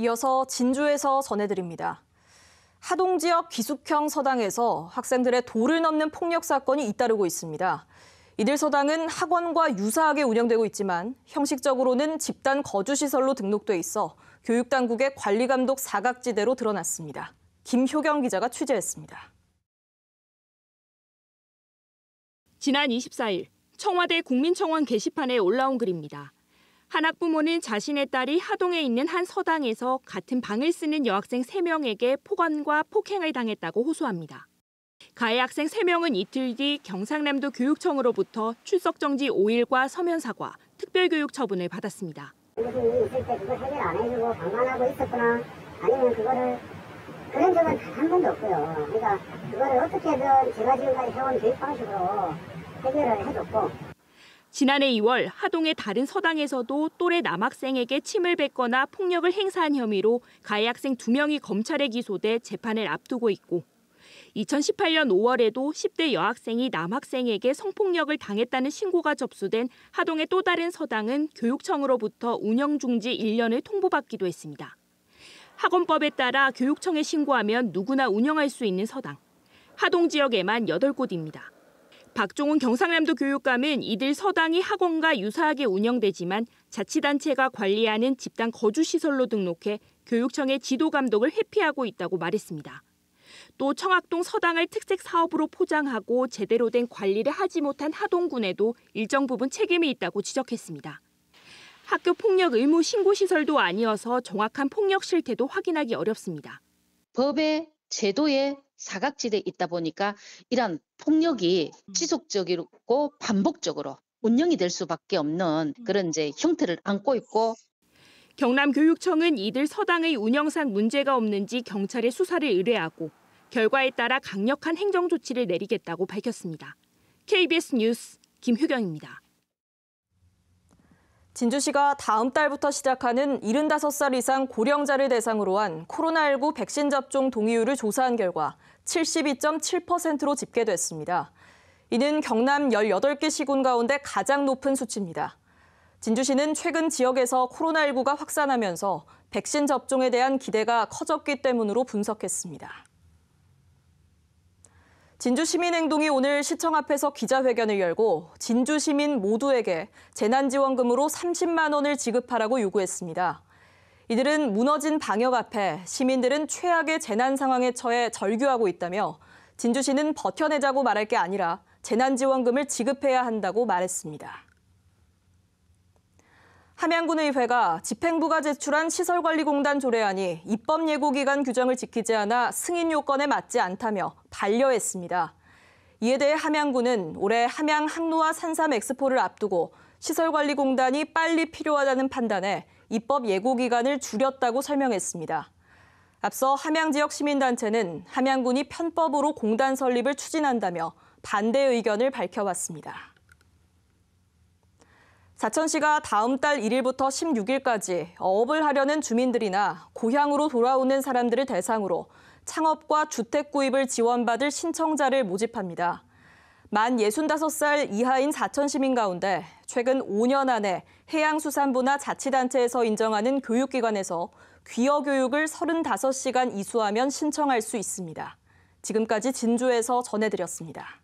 이어서 진주에서 전해드립니다. 하동 지역 기숙형 서당에서 학생들의 도를 넘는 폭력 사건이 잇따르고 있습니다. 이들 서당은 학원과 유사하게 운영되고 있지만 형식적으로는 집단 거주시설로 등록돼 있어 교육당국의 관리감독 사각지대로 드러났습니다. 김효경 기자가 취재했습니다. 지난 24일 청와대 국민청원 게시판에 올라온 글입니다. 한 학부모는 자신의 딸이 하동에 있는 한 서당에서 같은 방을 쓰는 여학생 3명에게 폭언과 폭행을 당했다고 호소합니다. 가해 학생 3명은 이틀 뒤 경상남도 교육청으로부터 출석 정지 5일과 서면 사과, 특별교육 처분을 받았습니다. 뭐 그런 적은 한 번도 없고요. 그러니까 그거를 어떻게든 제가 지금까지 해온 교육 방식으로 해결을 해줬고 지난해 2월 하동의 다른 서당에서도 또래 남학생에게 침을 뱉거나 폭력을 행사한 혐의로 가해 학생 2명이 검찰에 기소돼 재판을 앞두고 있고 2018년 5월에도 10대 여학생이 남학생에게 성폭력을 당했다는 신고가 접수된 하동의 또 다른 서당은 교육청으로부터 운영 중지 1년을 통보받기도 했습니다. 학원법에 따라 교육청에 신고하면 누구나 운영할 수 있는 서당. 하동 지역에만 8곳입니다. 박종훈 경상남도 교육감은 이들 서당이 학원과 유사하게 운영되지만 자치단체가 관리하는 집단 거주시설로 등록해 교육청의 지도감독을 회피하고 있다고 말했습니다. 또 청학동 서당을 특색 사업으로 포장하고 제대로 된 관리를 하지 못한 하동군에도 일정 부분 책임이 있다고 지적했습니다. 학교 폭력 의무 신고 시설도 아니어서 정확한 폭력 실태도 확인하기 어렵습니다. 법에제도에 사각지대에 있다 보니까 이러한 폭력이 음. 지속적이고 반복적으로 운영이 될 수밖에 없는 음. 그런 이제 형태를 안고 있고 경남교육청은 이들 서당의 운영상 문제가 없는지 경찰의 수사를 의뢰하고 결과에 따라 강력한 행정 조치를 내리겠다고 밝혔습니다. KBS 뉴스 김효경입니다. 진주시가 다음 달부터 시작하는 75살 이상 고령자를 대상으로 한 코로나19 백신 접종 동의율을 조사한 결과 72.7%로 집계됐습니다. 이는 경남 18개 시군 가운데 가장 높은 수치입니다. 진주시는 최근 지역에서 코로나19가 확산하면서 백신 접종에 대한 기대가 커졌기 때문으로 분석했습니다. 진주시민행동이 오늘 시청 앞에서 기자회견을 열고 진주시민 모두에게 재난지원금으로 30만 원을 지급하라고 요구했습니다. 이들은 무너진 방역 앞에 시민들은 최악의 재난 상황에 처해 절규하고 있다며 진주시는 버텨내자고 말할 게 아니라 재난지원금을 지급해야 한다고 말했습니다. 함양군의회가 집행부가 제출한 시설관리공단 조례안이 입법 예고 기간 규정을 지키지 않아 승인 요건에 맞지 않다며 반려했습니다. 이에 대해 함양군은 올해 함양 항로와 산삼 엑스포를 앞두고 시설관리공단이 빨리 필요하다는 판단에 입법 예고 기간을 줄였다고 설명했습니다. 앞서 함양 지역 시민단체는 함양군이 편법으로 공단 설립을 추진한다며 반대 의견을 밝혀왔습니다. 사천시가 다음 달 1일부터 16일까지 어업을 하려는 주민들이나 고향으로 돌아오는 사람들을 대상으로 창업과 주택 구입을 지원받을 신청자를 모집합니다. 만 65살 이하인 사천 시민 가운데 최근 5년 안에 해양수산부나 자치단체에서 인정하는 교육기관에서 귀어 교육을 35시간 이수하면 신청할 수 있습니다. 지금까지 진주에서 전해드렸습니다.